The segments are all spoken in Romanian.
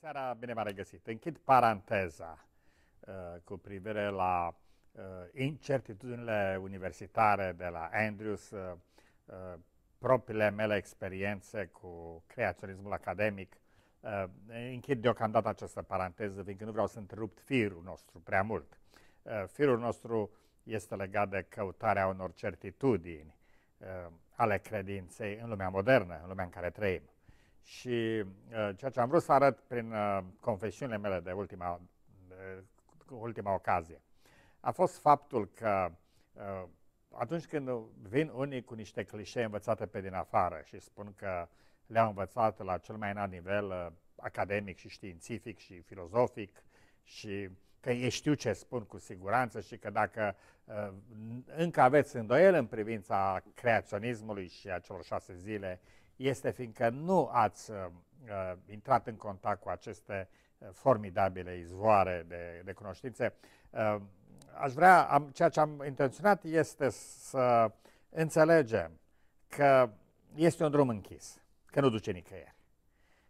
seara, bine v-am regăsit. Închid paranteza uh, cu privire la uh, incertitudinile universitare de la Andrews, uh, uh, propriile mele experiențe cu creaționismul academic. Uh, închid deocamdată această paranteză, fiindcă nu vreau să întrerupt firul nostru prea mult. Uh, firul nostru este legat de căutarea unor certitudini uh, ale credinței în lumea modernă, în lumea în care trăim. Și uh, ceea ce am vrut să arăt prin uh, confesiunile mele de ultima, de ultima ocazie a fost faptul că uh, atunci când vin unii cu niște clișee învățate pe din afară și spun că le-au învățat la cel mai înalt nivel academic și științific și filozofic și că ei știu ce spun cu siguranță și că dacă uh, încă aveți îndoiel în privința creaționismului și a celor șase zile, este fiindcă nu ați uh, uh, intrat în contact cu aceste uh, formidabile izvoare de, de cunoștințe. Uh, aș vrea, am, ceea ce am intenționat este să înțelegem că este un drum închis, că nu duce nicăieri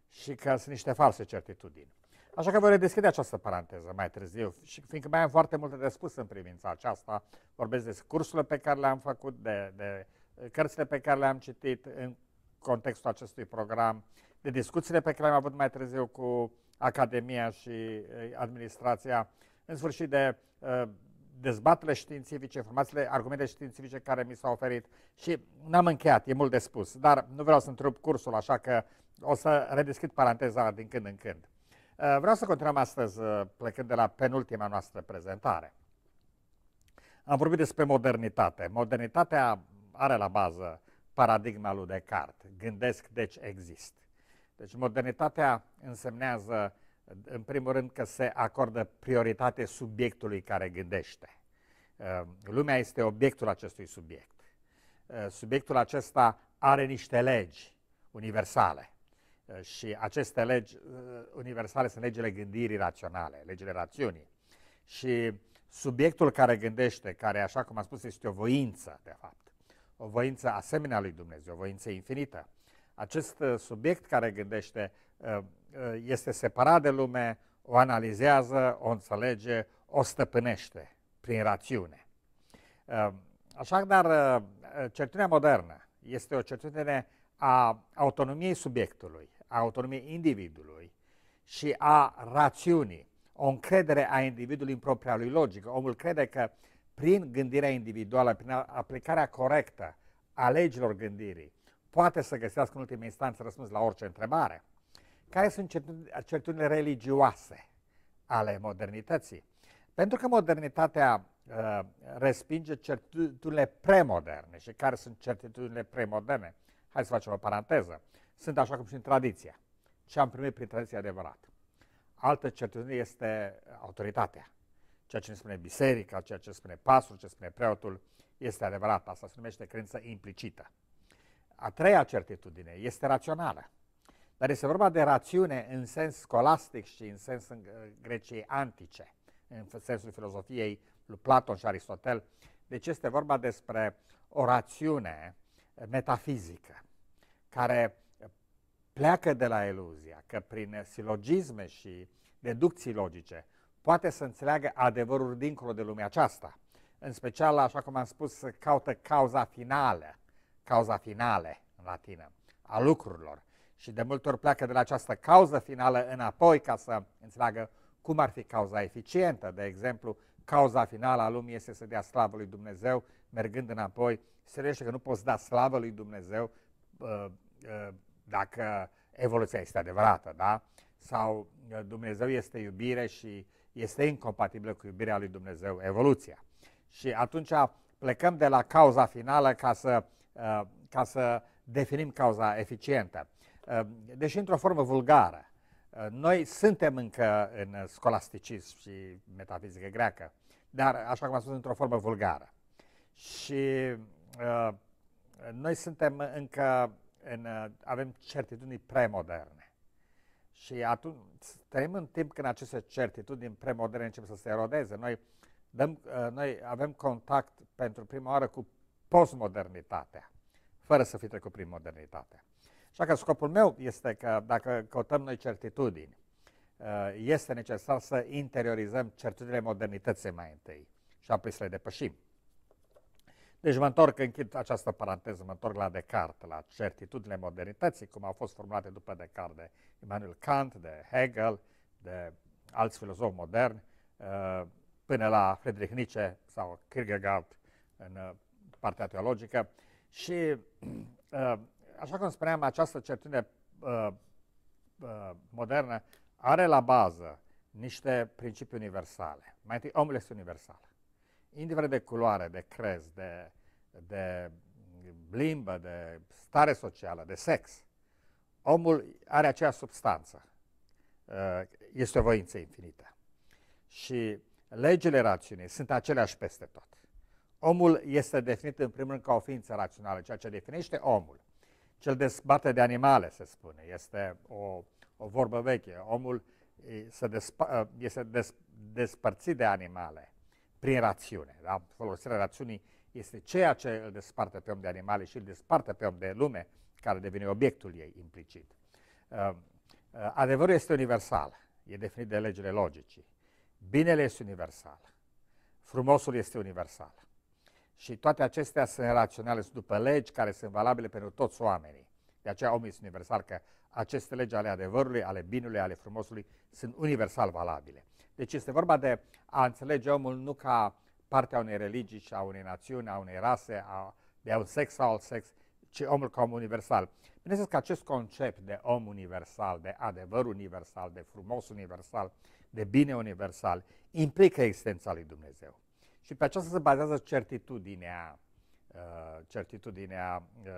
și că sunt niște false certitudini. Așa că voi redeschide această paranteză mai târziu și fiindcă mai am foarte multe de spus în privința aceasta, vorbesc de cursurile pe care le-am făcut, de, de uh, cărțile pe care le-am citit, în contextul acestui program, de discuțiile pe care am avut mai târziu cu Academia și eh, administrația, în sfârșit de eh, dezbatele științifice, informațiile, argumente științifice care mi s-au oferit și n-am încheiat, e mult de spus, dar nu vreau să întrerup cursul, așa că o să redeschid paranteza din când în când. Eh, vreau să continuăm astăzi plecând de la penultima noastră prezentare. Am vorbit despre modernitate. Modernitatea are la bază paradigma lui Descartes. Gândesc, deci exist. Deci modernitatea însemnează, în primul rând, că se acordă prioritate subiectului care gândește. Uh, lumea este obiectul acestui subiect. Uh, subiectul acesta are niște legi universale uh, și aceste legi universale sunt legile gândirii raționale, legile rațiunii. Și subiectul care gândește, care, așa cum am spus, este o voință, de fapt, o voință asemenea lui Dumnezeu, o voință infinită. Acest uh, subiect care gândește uh, uh, este separat de lume, o analizează, o înțelege, o stăpânește prin rațiune. Așadar, certitudinea modernă este o certitudine a autonomiei subiectului, a autonomiei individului și a rațiunii, o încredere a individului în propria lui logică. Omul crede că uh, prin gândirea individuală, prin aplicarea corectă a legilor gândirii, poate să găsească în ultima instanță răspuns la orice întrebare. Care sunt certitudinile religioase ale modernității? Pentru că modernitatea uh, respinge certitudinile premoderne și care sunt certitudinile premoderne? Hai să facem o paranteză. Sunt așa cum și în tradiția. Ce am primit prin tradiția adevărat. Altă certitudine este autoritatea ceea ce ne spune biserica, ceea ce spune pastorul, ce spune preotul, este adevărat. Asta se numește credință implicită. A treia certitudine este rațională. Dar este vorba de rațiune în sens scolastic și în sens în uh, Greciei antice, în sensul filozofiei lui Platon și Aristotel. Deci este vorba despre o rațiune uh, metafizică care pleacă de la iluzia că prin silogisme și deducții logice poate să înțeleagă adevărul dincolo de lumea aceasta. În special, așa cum am spus, caută cauza finală, cauza finale în latină, a lucrurilor. Și de multe ori pleacă de la această cauză finală înapoi ca să înțeleagă cum ar fi cauza eficientă. De exemplu, cauza finală a lumii este să dea slavă lui Dumnezeu, mergând înapoi, se că nu poți da slavă lui Dumnezeu uh, uh, dacă evoluția este adevărată, da? Sau uh, Dumnezeu este iubire și este incompatibilă cu iubirea lui Dumnezeu, evoluția. Și atunci plecăm de la cauza finală ca să, uh, ca să definim cauza eficientă. Uh, deși într-o formă vulgară, uh, noi suntem încă în scolasticism și metafizică greacă, dar, așa cum am spus, într-o formă vulgară. Și noi suntem încă, în, avem certitudini premoderne și atunci trăim în timp când aceste certitudini premoderne încep să se erodeze. Noi, dăm, uh, noi avem contact pentru prima oară cu postmodernitatea, fără să fi trecut prin modernitatea. Așa că scopul meu este că dacă căutăm noi certitudini, uh, este necesar să interiorizăm certitudinile modernității mai întâi și apoi să le depășim. Deci mă întorc, închid această paranteză, mă întorc la Descartes, la certitudinile modernității, cum au fost formulate după Descartes de Immanuel Kant, de Hegel, de alți filozofi moderni, uh, până la Friedrich Nietzsche sau Kierkegaard în uh, partea teologică. Și, uh, așa cum spuneam, această certitudine modernă are la bază niște principii universale. Mai întâi, omul este universal indiferent de culoare, de crez, de, de limbă, de stare socială, de sex, omul are aceeași substanță. Uh, este o voință infinită. Și legile rațiunii sunt aceleași peste tot. Omul este definit în primul rând ca o ființă rațională, ceea ce definește omul. Cel dezbate de animale, se spune, este o, o vorbă veche. Omul se despa, uh, este des, despărțit de animale prin rațiune. Da? Folosirea rațiunii este ceea ce îl desparte pe om de animale și îl desparte pe om de lume, care devine obiectul ei implicit. Ehm, eh, adevărul este universal, e definit de legile logicii. Binele este universal, frumosul este universal. Și toate acestea sunt raționale, sunt după legi care sunt valabile pentru toți oamenii. De aceea omul este universal, că aceste legi ale adevărului, ale binului, ale frumosului sunt universal valabile. Deci este vorba de a înțelege omul nu ca partea unei religii și a unei națiuni, a unei rase, a, de un sex sau alt sex, ci omul ca om universal. Bineînțeles că acest concept de om universal, de adevăr universal, de frumos universal, de bine universal, implică existența lui Dumnezeu. Și pe aceasta se bazează certitudinea, uh, certitudinea uh,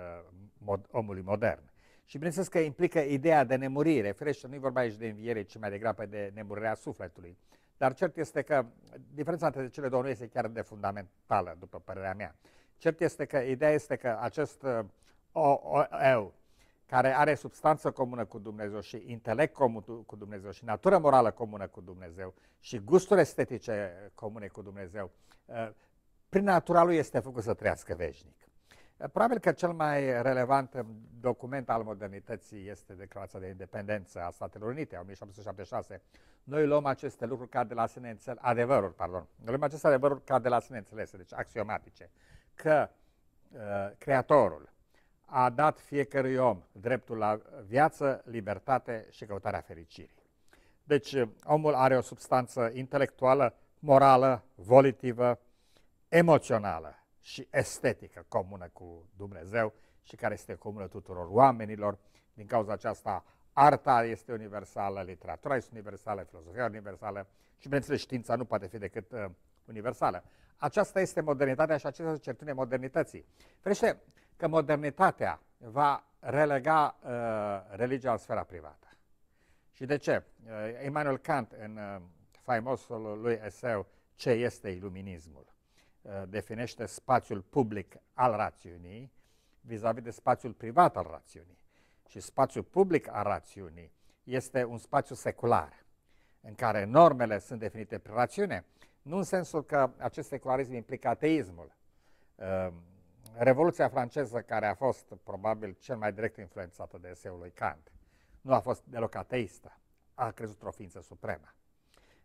mod, omului modern. Și bineînțeles că implică ideea de nemurire. Ferește, nu-i vorba aici de înviere, ci mai degrabă de nemurirea sufletului. Dar cert este că diferența între cele două nu este chiar de fundamentală, după părerea mea. Cert este că ideea este că acest uh, eu care are substanță comună cu Dumnezeu și intelect comun cu Dumnezeu și natură morală comună cu Dumnezeu și gusturi estetice comune cu Dumnezeu, uh, prin natura lui este făcut să trăiască veșnic. Probabil că cel mai relevant document al modernității este Declarația de Independență a Statelor Unite, 1776. Noi luăm aceste lucruri ca de la sine înțeles, adevăruri, pardon, Noi luăm aceste adevăruri ca de la sine înțelese, deci axiomatice, că uh, Creatorul a dat fiecărui om dreptul la viață, libertate și căutarea fericirii. Deci uh, omul are o substanță intelectuală, morală, volitivă, emoțională, și estetică comună cu Dumnezeu și care este comună tuturor oamenilor. Din cauza aceasta, arta este universală, literatura este universală, filozofia universală și, bineînțeles, știința nu poate fi decât uh, universală. Aceasta este modernitatea și acesta este certune modernității. Frește că modernitatea va relega uh, religia în sfera privată. Și de ce? Uh, Immanuel Kant, în uh, faimosul lui eseu Ce este iluminismul, Eh, definește spațiul public al rațiunii vis-a-vis -vis de spațiul privat al rațiunii. Și spațiul public al rațiunii este un spațiu secular, în care normele sunt definite prin rațiune, nu în sensul că acest secularism implică ateismul. Eh, Revoluția franceză, care a fost probabil cel mai direct influențată de eseul lui Kant, nu a fost deloc ateistă, a crezut o ființă supremă.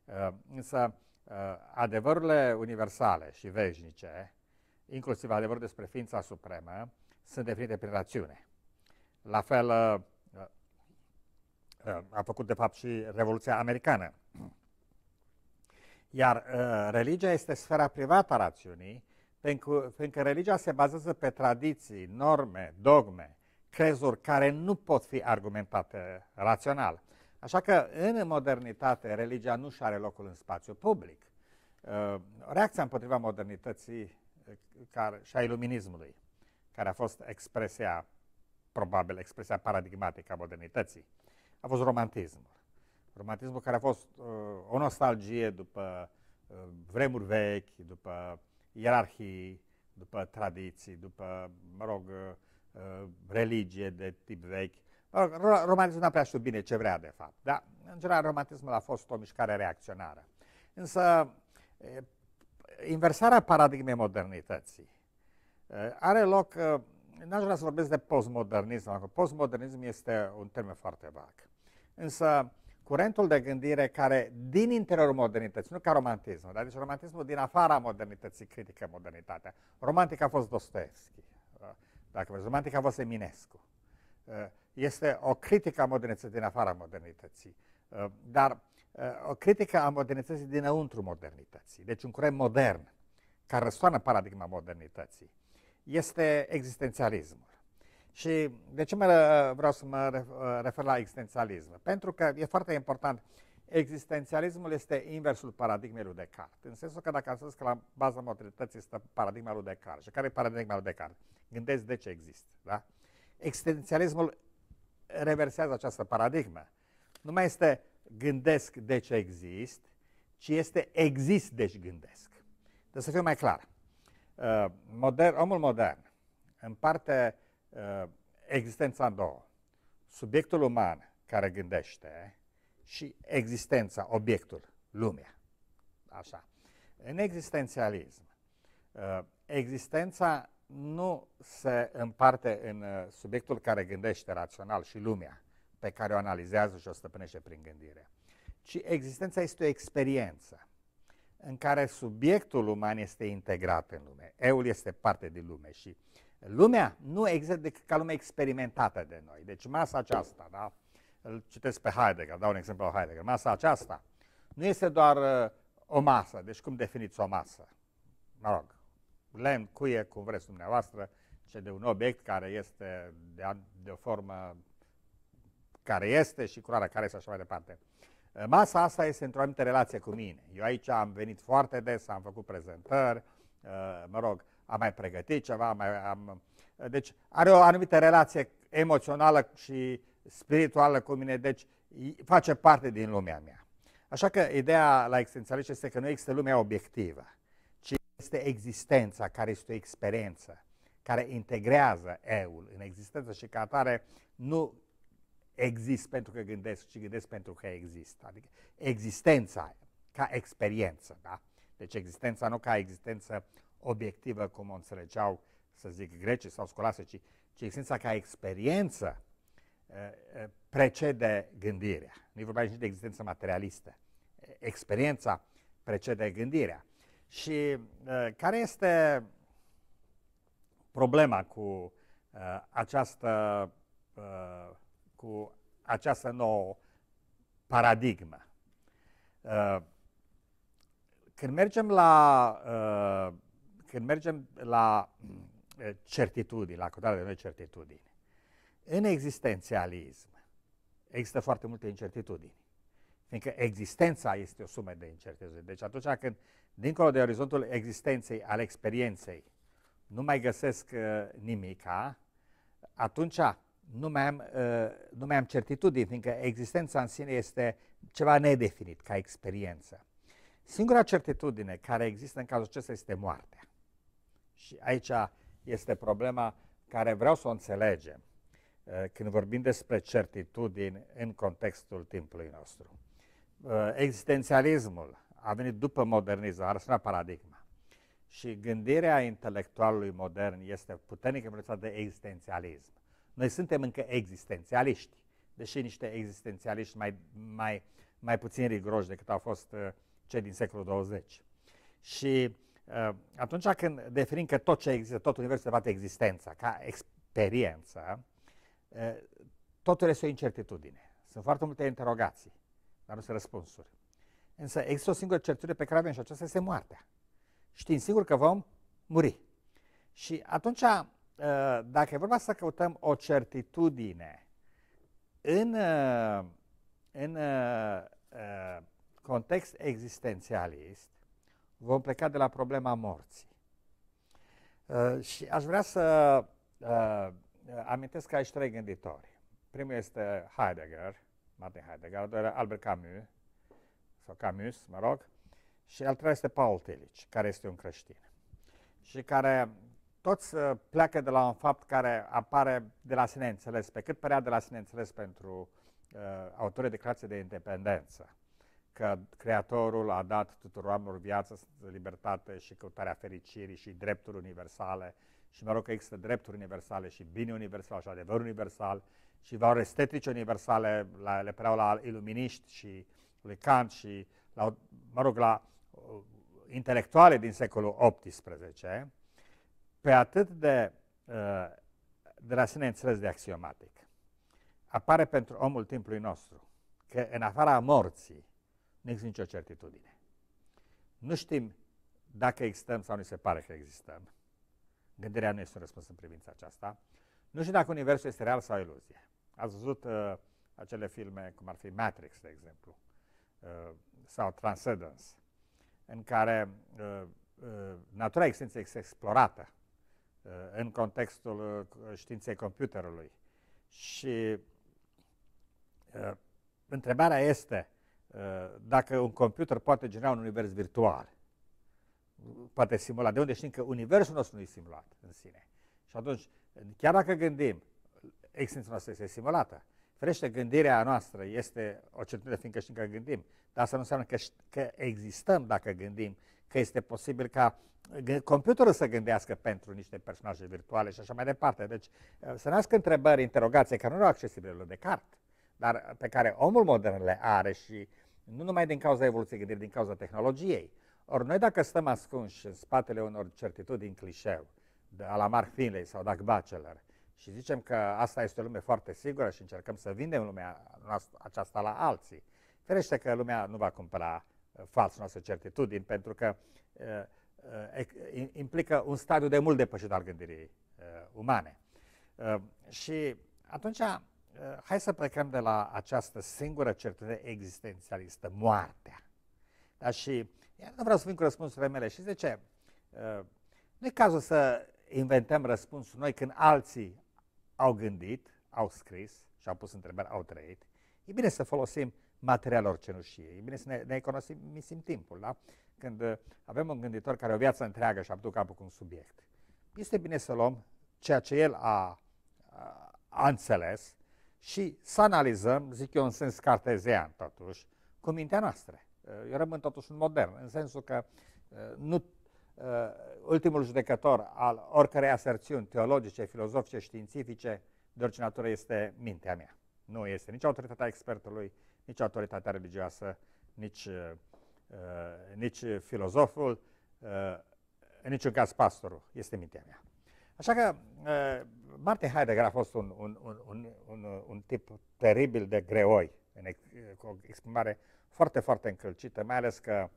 Eh, însă Uh, adevărurile universale și veșnice, inclusiv adevărul despre ființa supremă, sunt definite prin rațiune. La fel uh, uh, a făcut de fapt și Revoluția Americană. Iar religia este sfera privată a rațiunii, pentru, pentru că religia se bazează pe tradiții, norme, dogme, crezuri care nu pot fi argumentate rațional. Așa că, în modernitate, religia nu și are locul în spațiu public. Uh, reacția împotriva modernității uh, care, și a iluminismului, care a fost expresia, probabil, expresia paradigmatică a modernității, a fost romantismul. Romantismul care a fost uh, o nostalgie după vremuri vechi, după ierarhii, după tradiții, după, mă rog, religie de tip vechi, Romantismul nu a prea știu bine ce vrea, de fapt. Dar, în general, romantismul a fost o mișcare reacționară. Însă, inversarea paradigmei modernității are loc, n-aș vrea să vorbesc de postmodernism, postmodernism este un termen foarte vag. Însă, curentul de gândire care din interiorul modernității, nu ca romantismul, dar deci romantismul din afara modernității critică modernitatea. Romantic a fost Dostoevski, dacă vreți, romantic a fost Eminescu este o critică a modernității din afara modernității, uh, dar uh, o critică a modernității dinăuntru modernității, deci un curent modern care răstoarnă paradigma modernității, este existențialismul. Și de ce mă, uh, vreau să mă refer la existențialism? Pentru că e foarte important. Existențialismul este inversul paradigmei lui Descartes. În sensul că dacă am spus că la baza modernității este paradigma lui Descartes. Și care e paradigma lui Descartes? Gândesc de ce există. Da? Existențialismul reversează această paradigmă. Nu mai este gândesc de ce exist, ci este exist deci gândesc. Deci să fiu mai clar. Uh, modern, omul modern împarte uh, existența în două. Subiectul uman care gândește și existența, obiectul, lumea. Așa. În existențialism, uh, existența nu se împarte în uh, subiectul care gândește rațional și lumea pe care o analizează și o stăpânește prin gândire, ci existența este o experiență în care subiectul uman este integrat în lume. Eul este parte din lume și lumea nu există decât ca lume experimentată de noi. Deci masa aceasta, da? Îl citesc pe Heidegger, dau un exemplu la Heidegger. Masa aceasta nu este doar uh, o masă, deci cum definiți o masă? Mă rog, lemn, cuie, cum vreți dumneavoastră, ce de un obiect care este de, a, de o formă care este și culoarea care este așa mai departe. Ă, masa asta este într-o anumită relație cu mine. Eu aici am venit foarte des, am făcut prezentări, ă, mă rog, am mai pregătit ceva, am mai, am... Ă, deci are o anumită relație emoțională și spirituală cu mine, deci face parte din lumea mea. Așa că ideea la existențialist este că nu există lumea obiectivă. Este existența care este o experiență, care integrează eul în existență și ca atare nu există pentru că gândesc, ci gândesc pentru că există. Adică existența ca experiență, da? Deci existența nu ca existență obiectivă, cum o înțelegeau, să zic, grecii sau scolase, ci, ci existența ca experiență precede gândirea. Nu i vorba nici de existență materialistă. Experiența precede gândirea. Și uh, care este problema cu uh, această uh, cu această nouă paradigmă? Uh, când mergem la uh, când mergem la uh, certitudini, la acordarea de noi certitudini, în existențialism există foarte multe incertitudini, fiindcă existența este o sumă de incertitudini. Deci atunci când uh, dincolo de orizontul existenței, al experienței, nu mai găsesc uh, nimica, atunci nu mai, am, uh, nu mai am certitudini, fiindcă existența în sine este ceva nedefinit ca experiență. Singura certitudine care există în cazul acesta este moartea. Și aici este problema care vreau să o înțelegem uh, când vorbim despre certitudini în contextul timpului nostru. Uh, existențialismul a venit după modernizare, sunt paradigma. Și gândirea intelectualului modern este puternic influențată de existențialism. Noi suntem încă existențialiști, deși niște existențialiști mai, mai, mai puțin riguroși decât au fost uh, cei din secolul 20. Și uh, atunci când definim că tot ce există, tot universul se bate existența, ca experiență, uh, totul este o incertitudine. Sunt foarte multe interogații, dar nu sunt răspunsuri. Însă există o singură certitudine pe care avem și aceasta este moartea. Știm sigur că vom muri. Și atunci, uh, dacă e vorba să căutăm o certitudine în, uh, în uh, context existențialist, vom pleca de la problema morții. Și aș vrea să amintesc aici trei gânditori. Primul este Heidegger, Martin Heidegger, al doilea Albert Camus sau Camus, mă rog, și al treilea este Paul Tillich, care este un creștin și care toți pleacă de la un fapt care apare de la sine înțeles, pe cât părea de la sine înțeles pentru uh, autorii creație de independență, că Creatorul a dat tuturor oamenilor viață, libertate și căutarea fericirii și drepturi universale și mă rog că există drepturi universale și bine universal și adevăr universal și valori estetice universale, la, le preau la iluminiști și lui Kant și, la, mă rog, la uh, intelectuale din secolul XVIII, pe atât de, uh, de la sine înțeles de axiomatic. Apare pentru omul timpului nostru că în afara morții nu există nicio certitudine. Nu știm dacă existăm sau nu se pare că existăm. Gândirea nu este un răspuns în privința aceasta. Nu știu dacă universul este real sau iluzie. Ați văzut uh, acele filme, cum ar fi Matrix, de exemplu, Uh, sau transcendence, în care uh, uh, natura existenței este explorată în contextul științei computerului. Și întrebarea este dacă un computer poate genera un univers virtual, poate simula. De unde știm că universul nostru nu e simulat în sine. Și atunci, chiar dacă gândim, existența noastră este simulată. Frește, gândirea noastră este o certitudine, fiindcă știm că gândim, dar asta nu înseamnă că, că existăm dacă gândim, că este posibil ca computerul să gândească pentru niște personaje virtuale și așa mai departe. Deci uh, să nască întrebări, interogații care nu erau accesibile lui Descartes, dar uh, pe care omul modern le are și nu numai din cauza evoluției gândirii, din cauza tehnologiei. Ori noi dacă stăm ascunși în spatele unor certitudini clișeu, de la Mark Finley sau Doug Bachelor, și zicem că asta este o lume foarte sigură și încercăm să vindem lumea noastră, aceasta la alții. Ferește că lumea nu va cumpăra uh, fals noastră certitudini, pentru că uh, uh, e, implică un stadiu de mult depășit al gândirii e, umane. E, și atunci, e, hai să plecăm de la această singură certitudine existențialistă, moartea. Dar și, nu vreau să vin cu răspunsurile mele, și de ce? nu e cazul să inventăm răspunsul noi când alții au gândit, au scris și au pus întrebări, au trăit, e bine să folosim materialul cenușie, e bine să ne, ne economisim timpul, da? Când uh, avem un gânditor care o viață întreagă și-a putut capul cu un subiect, este bine să luăm ceea ce el a, a, uh, a înțeles și să analizăm, zic eu în sens cartezian totuși, cu mintea noastră. Uh, eu rămân totuși un modern, în sensul că nu Uh, ultimul judecător al oricărei aserțiuni teologice, filozofice, științifice, de orice natură este mintea mea. Nu este nici autoritatea expertului, nici autoritatea religioasă, nici, uh, uh, nici filozoful, uh, în niciun caz pastorul. Este mintea mea. Așa că uh, Martin Heidegger a fost un, un, un, un, un, un tip teribil de greoi, în ex, cu o exprimare foarte, foarte încălcită, mai ales că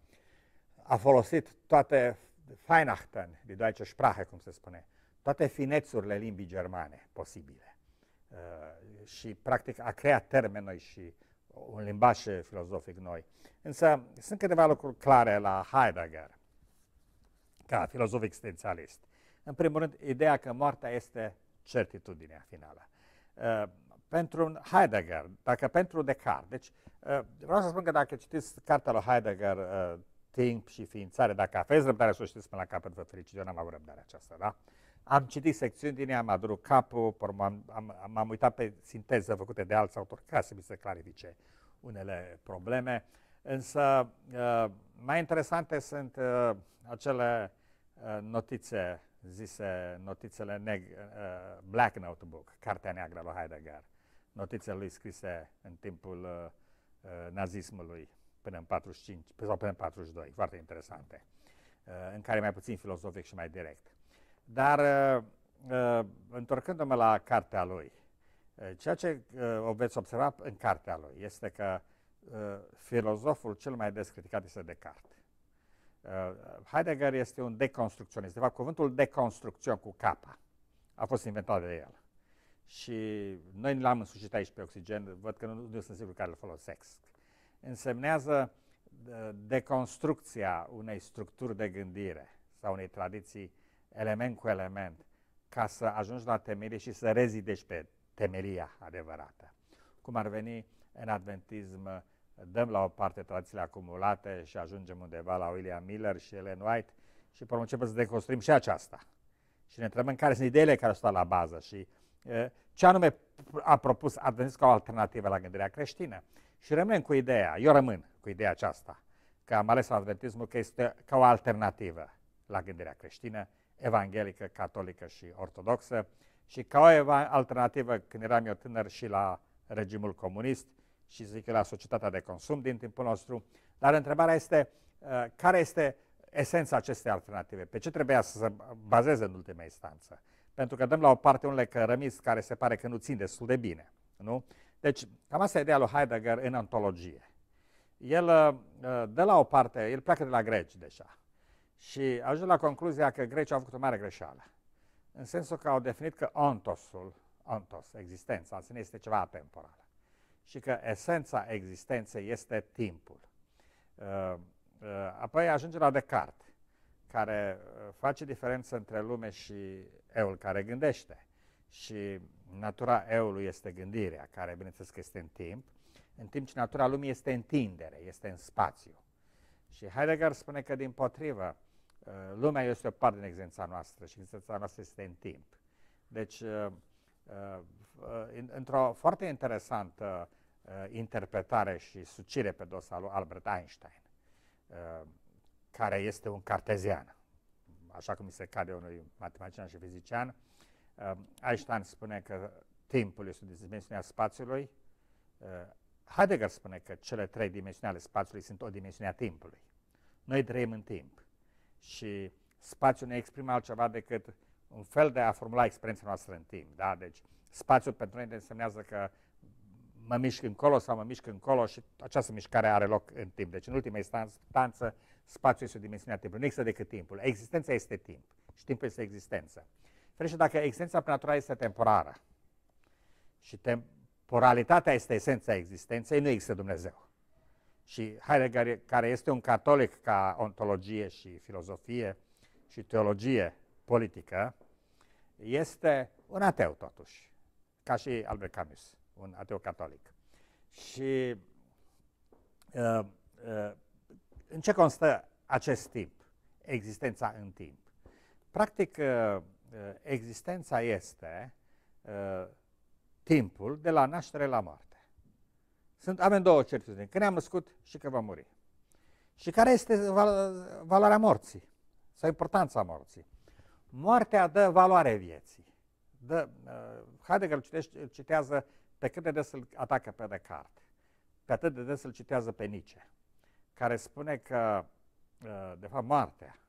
a folosit toate Weihnachten, de deutsche Sprache, cum se spune, toate finețurile limbii germane posibile. Uh, și, practic, a creat termeni noi și un limbaj filozofic noi. Însă, sunt câteva lucruri clare la Heidegger, ca filozof existențialist. În primul rând, ideea că moartea este certitudinea finală. Uh, pentru un Heidegger, dacă pentru Descartes, deci uh, vreau să spun că dacă citiți cartea lui Heidegger, uh, timp și ființare. Dacă aveți răbdare să o știți până la capăt, vă felicit, eu n-am avut răbdarea aceasta, da? Am citit secțiuni din ea, am adunat capul, m-am, am, am uitat pe sinteză făcute de alți autori ca să mi se clarifice unele probleme. Însă, uh, mai interesante sunt uh, acele uh, notițe, zise notițele neg, Black Notebook, Cartea Neagră lui Heidegger, notițele lui scrise în timpul nazismului până în 45 sau până în 42, foarte interesante, uh, în care mai puțin filozofic și mai direct. Dar uh, uh, întorcându-mă la cartea lui, ceea ce o veți observa în cartea lui este că filozoful cel mai des criticat este Descartes. Heidegger este un deconstrucționist. De fapt, cuvântul deconstrucțion cu capa a fost inventat de el. Și noi l-am însușit aici pe oxigen, văd că nu, nu sunt sigur care îl folosesc însemnează deconstrucția unei structuri de gândire sau unei tradiții element cu element ca să ajungi la temelie și să rezidești pe temelia adevărată. Cum ar veni în adventism, dăm la o parte tradițiile acumulate și ajungem undeva la William Miller și Ellen White și pe începem să deconstruim și aceasta. Și ne întrebăm care sunt ideile care stau la bază și ce anume a propus Adventism ca o alternativă la gândirea creștină. Și rămân cu ideea, eu rămân cu ideea aceasta, că am ales adventismul că este ca o alternativă la gândirea creștină, evanghelică, catolică și ortodoxă și ca o alternativă când eram eu tânăr și la regimul comunist și zic la societatea de consum din timpul nostru. Dar întrebarea este, uh, care este esența acestei alternative? Pe ce trebuia să se bazeze în ultima instanță? Pentru că dăm la o parte unele cărămizi care se pare că nu țin destul de bine. Nu? Deci, cam asta e ideea lui Heidegger în antologie. El ă, de la o parte, el pleacă de la greci deja și ajunge la concluzia că grecii au făcut o mare greșeală. În sensul că au definit că ontosul, ontos, existența în sine este ceva temporal, și că esența existenței este timpul. Ă, ă, apoi ajunge la Descartes, care face diferență între lume și eul care gândește și natura eului este gândirea, care bineînțeles că este în timp, în timp ce natura lumii este întindere, este în spațiu. Și Heidegger spune că, din potrivă, uh, lumea este o parte din existența noastră și existența noastră este în timp. Deci, uh, uh, într-o foarte interesantă interpretare și sucire pe dosa lui Albert Einstein, care este un cartezian, așa cum se cade unui matematician și fizician, Um, Einstein spune că timpul este o dimensiune a spațiului, uh, Heidegger spune că cele trei dimensiuni ale spațiului sunt o dimensiune a timpului. Noi trăim în timp și spațiul ne exprimă altceva decât un fel de a formula experiența noastră în timp. Da? Deci spațiul pentru noi însemnează că mă mișc încolo sau mă mișc încolo și această mișcare are loc în timp. Deci în ultima instanță spațiul este o dimensiune a timpului. Nu există decât timpul. Existența este timp și timpul este existență. Deci dacă existența naturală este temporară și temporalitatea este esența existenței, nu există Dumnezeu. Și Heidegger, care este un catolic ca ontologie și filozofie și teologie politică, este un ateu totuși, ca și Albert Camus, un ateu catolic. Și uh, uh, în ce constă acest timp, existența în timp? Practic, uh, Uh, existența este uh, timpul de la naștere la moarte. Sunt avem două certitudini, că ne-am născut și că vom muri. Și care este valoarea morții? Sau importanța morții? Moartea dă valoare vieții. Dă, uh, Heidegger citește, citează pe cât de des îl atacă pe Descartes, pe atât de des îl citează pe Nietzsche, care spune că, uh, de fapt, moartea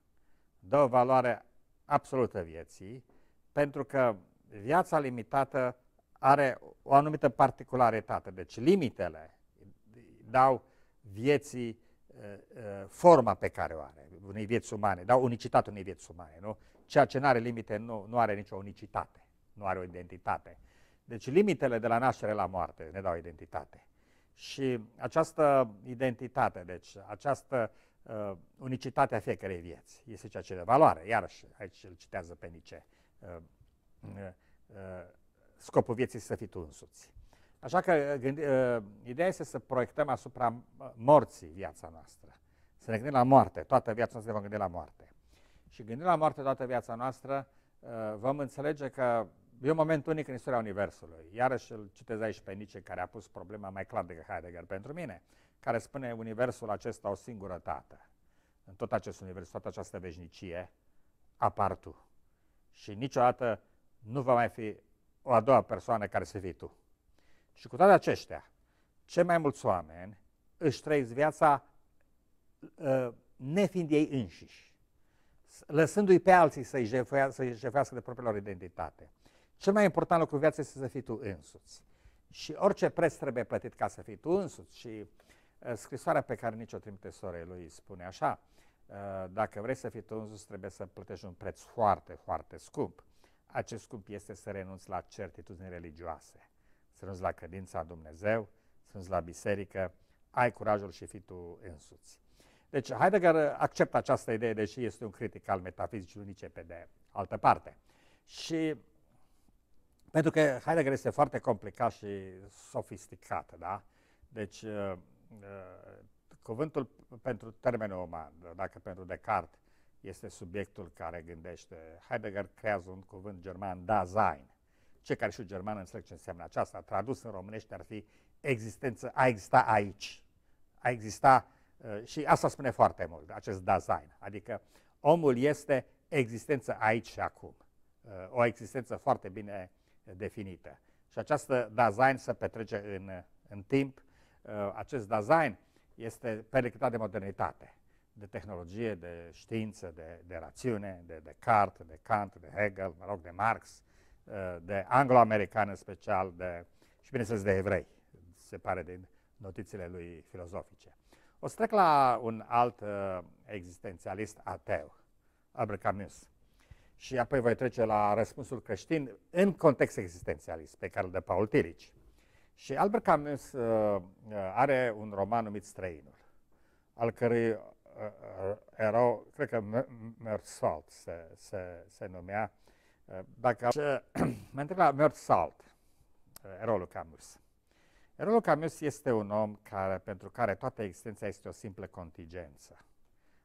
dă valoare absolută vieții, pentru că viața limitată are o anumită particularitate. Deci limitele dau vieții uh, uh, forma pe care o are, unei vieți umane, dau unicitate unei vieți umane, nu? Ceea ce nu are limite nu, nu are nicio unicitate, nu are o identitate. Deci limitele de la naștere la moarte ne dau identitate. Și această identitate, deci această uh, unicitatea fiecarei vieți. Este ceea ce de valoare. Iarăși, aici îl citează pe Nice. Uh, uh, uh, scopul vieții să fii tu însuți. Așa că uh, gândi, uh, ideea este să proiectăm asupra uh, morții viața noastră. Să ne gândim la moarte. Toată viața noastră vom gândi la moarte. Și gândind la moarte toată viața noastră, uh, vom înțelege că e un moment unic în istoria Universului. Iarăși îl citez aici pe Nietzsche, care a pus problema mai clar decât Heidegger pentru mine care spune universul acesta o singură dată. În tot acest univers, toată această veșnicie, apar tu. Și niciodată nu va mai fi o a doua persoană care să fii tu. Și cu toate aceștia, cei mai mulți oameni își trăiesc viața uh, nefiind ei înșiși, lăsându-i pe alții să-i jefuiască, să de propria lor identitate. Cel mai important lucru în viață este să fii tu însuți. Și orice preț trebuie plătit ca să fii tu însuți. Și Eh, scrisoarea pe care nici o trimite sorei lui spune așa, eh, dacă vrei să fii tunzus, trebuie să plătești un preț foarte, foarte scump. Acest scump este să renunți la certitudini religioase, să renunți la credința în Dumnezeu, să renunți la biserică, ai curajul și fii tu însuți. Deci Heidegger acceptă această idee, deși este un critic al metafizicii unice pe de altă parte. Și pentru că Heidegger este foarte complicat și sofisticat, da? Deci eh, Uh, cuvântul pentru termenul uman, dacă pentru Descartes este subiectul care gândește, Heidegger creează un cuvânt german, Dasein. Cei care știu german înțeleg ce înseamnă aceasta. Tradus în românește ar fi existență, a exista aici. A exista uh, și asta spune foarte mult, acest Dasein. Adică omul este existență aici și acum. Uh, o existență foarte bine definită. Și această Dasein se petrece în, în timp, Uh, acest design este periclitat de modernitate, de tehnologie, de știință, de, de rațiune, de Descartes, de Kant, de Hegel, mă rog, de Marx, uh, de anglo-american în special, de, și bineînțeles de evrei, se pare din notițele lui filozofice. O să trec la un alt uh, existențialist ateu, Albert Camus. Și apoi voi trece la răspunsul creștin în context existențialist, pe care îl dă Paul Tirici. Și Albert Camus uh, uh, are un roman numit Străinul, al cărui uh, uh erau, cred că Mersalt se, se, se numea, uh, dacă mă întreb la uh, erolul Camus. Erolul Camus este un om care, pentru care toată existența este o simplă contingență.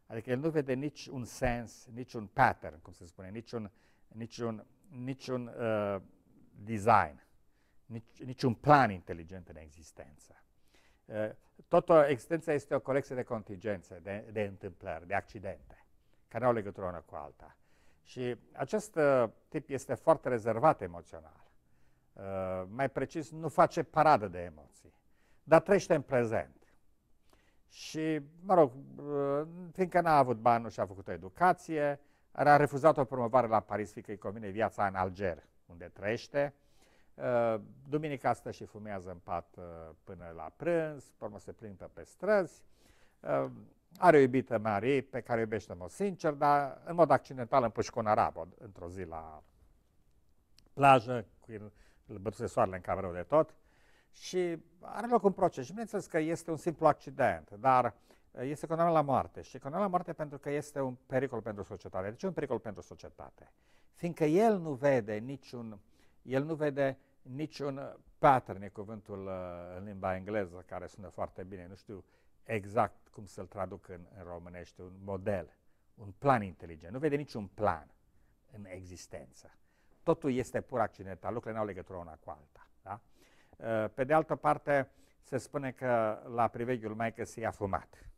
Adică el nu vede nici un sens, nici un pattern, cum se spune, nici un, nici un, nici un uh, design nici, niciun plan inteligent în existență. Eh, Toată existența este o colecție de contingențe, de, de întâmplări, de accidente, care nu au legătură una cu alta. Și acest eh, tip este foarte rezervat emoțional. Eh, mai precis, nu face paradă de emoții, dar trăiește în prezent. Și, mă rog, fiindcă n-a avut bani, nu și-a făcut o educație, a refuzat o promovare la Paris, fiindcă îi convine viața în Alger, unde trăiește, Uh, duminica asta și fumează în pat uh, până la prânz, pe se plimbă pe străzi. Uh, are o iubită mare pe care o iubește în mod sincer, dar în mod accidental împușcă un arab într-o zi la plajă, cu bătuse soarele în cameră de tot. Și are loc un proces. Și bineînțeles că este un simplu accident, dar este condamnat la moarte. Și condamnat la moarte pentru că este un pericol pentru societate. De ce un pericol pentru societate? Fiindcă el nu vede niciun uh, el nu vede niciun pattern, e cuvântul uh, în limba engleză care sună foarte bine, nu știu exact cum să-l traduc în, în românește, un model, un plan inteligent. Nu vede niciun plan în existență. Totul este pur accidental, lucrurile nu au legătură una cu alta. Da? Uh, pe de altă parte, se spune că la priveghiul maică se a fumat.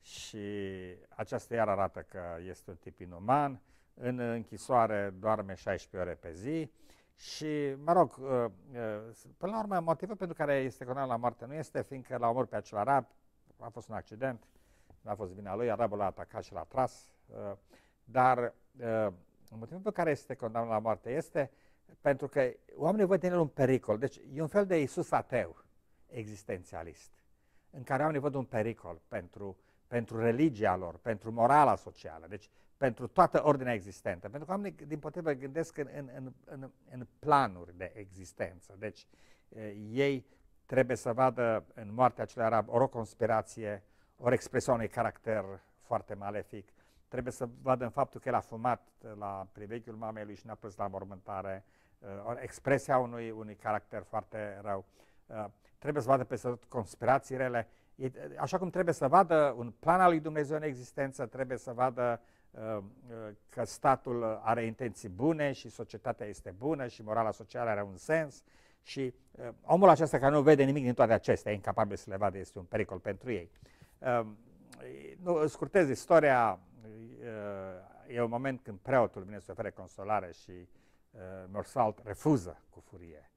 Și aceasta iar arată că este un tip inuman, în închisoare doarme 16 ore pe zi, și, mă rog, uh, uh, până la urmă, motivul pentru care este condamnat la moarte nu este fiindcă l-a omorât pe acel arab, a fost un accident, nu a fost vina lui, arabul l-a atacat și l-a tras, uh, dar motivul pentru care este condamnat la moarte este pentru că oamenii văd în el un pericol. Deci e un fel de Isus ateu, existențialist, în care oamenii văd un pericol pentru, pentru religia lor, pentru morala socială. Deci pentru toată ordinea existentă. Pentru că oamenii, din potrivă, gândesc în, în, în, în planuri de existență. Deci, ei trebuie să vadă în moartea acelui arab ori o conspirație, ori expresia unui caracter foarte malefic. Trebuie să vadă în faptul că el a fumat la privechiul mamei lui și n-a plăcut la mormântare, ori expresia unui, unui caracter foarte rău. Trebuie să vadă peste tot conspirațiile. Așa cum trebuie să vadă un plan al lui Dumnezeu în existență, trebuie să vadă uh, Um, uh, că statul are intenții bune și societatea este bună și morala socială are un sens și uh, omul acesta care nu vede nimic din toate acestea, e incapabil să le vadă, este un pericol pentru ei. Um, nu, scurtez istoria, uh, e un moment când preotul vine să ofere consolare și Morsalt refuză cu furie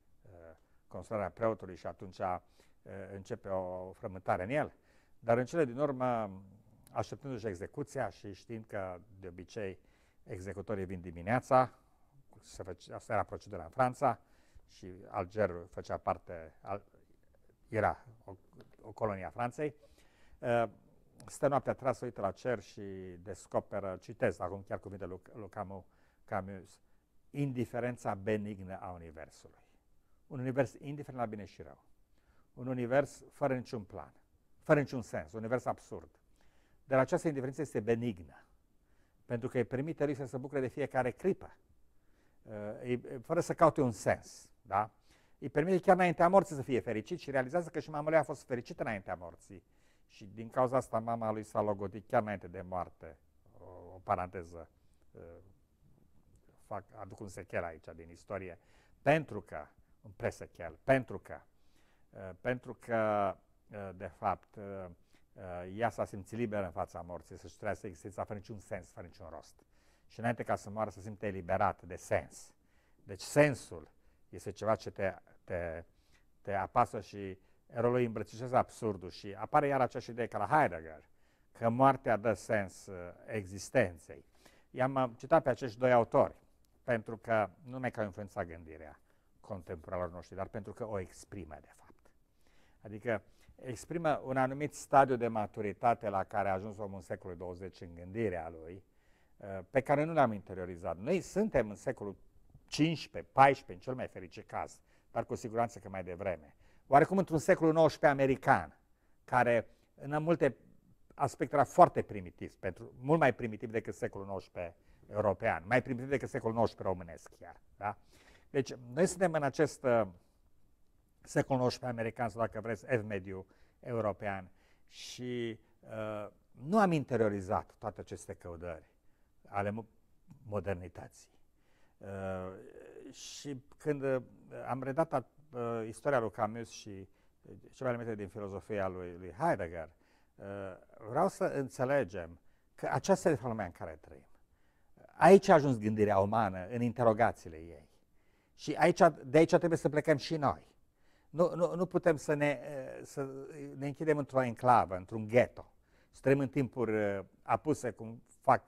consolarea preotului și atunci începe o frământare în el. Dar în cele din urmă așteptându-și execuția și știind că de obicei executorii vin dimineața, se făcea, asta era procedura în Franța și Alger făcea parte, al, era o, o colonie a Franței. Uh, stă noaptea tras, uită la cer și descoperă, citez acum chiar cuvintele lui, lui Camus, Camus, indiferența benignă a Universului. Un univers indiferent la bine și rău. Un univers fără niciun plan, fără niciun sens, un univers absurd dar această indiferență este benignă, pentru că îi permite lui să se bucure de fiecare clipă, uh, fără să caute un sens. Da? Îi permite chiar înaintea morții să fie fericit și realizează că și mama lui a fost fericită înaintea morții. Și din cauza asta mama lui s-a logodit chiar înainte de moarte. O, o paranteză uh, fac, aduc un sechel aici din istorie, pentru că, un presechel, pentru că, uh, pentru că, de fapt, Uh, ea s-a simțit liberă în fața morții, să-și trăiască existența fără niciun sens, fără niciun rost. Și înainte ca să moară, să simte eliberat de sens. Deci sensul este ceva ce te, te, te apasă și erolul îmbrățișează absurdul și apare iar aceeași idee ca la Heidegger, că moartea dă sens uh, existenței. I-am uh, citat pe acești doi autori, pentru că nu numai că au influențat gândirea contemporanilor noștri, dar pentru că o exprimă, de fapt. Adică exprimă un anumit stadiu de maturitate la care a ajuns omul în secolul 20 în gândirea lui, uh, pe care nu l-am interiorizat. Noi suntem în secolul 15, 14, în cel mai fericit caz, dar cu siguranță că mai devreme. Oarecum într-un secolul 19 american, care în multe aspecte era foarte primitiv, pentru, mult mai primitiv decât secolul 19 european, mai primitiv decât secolul 19 românesc chiar. Da? Deci noi suntem în acest uh, să cunoști pe american sau, dacă vreți, mediu european. Și uh, nu am interiorizat toate aceste căudări ale modernității. Uh, și când uh, am redat uh, istoria lui Camus și uh, ceva elemente din filozofia lui, lui Heidegger, uh, vreau să înțelegem că aceasta este lumea în care trăim. Aici a ajuns gândirea umană, în interogațiile ei. Și aici, de aici trebuie să plecăm și noi. Nu, nu, nu putem să ne, să ne închidem într-o enclavă, într-un ghetto. Suntem în timpuri apuse, cum fac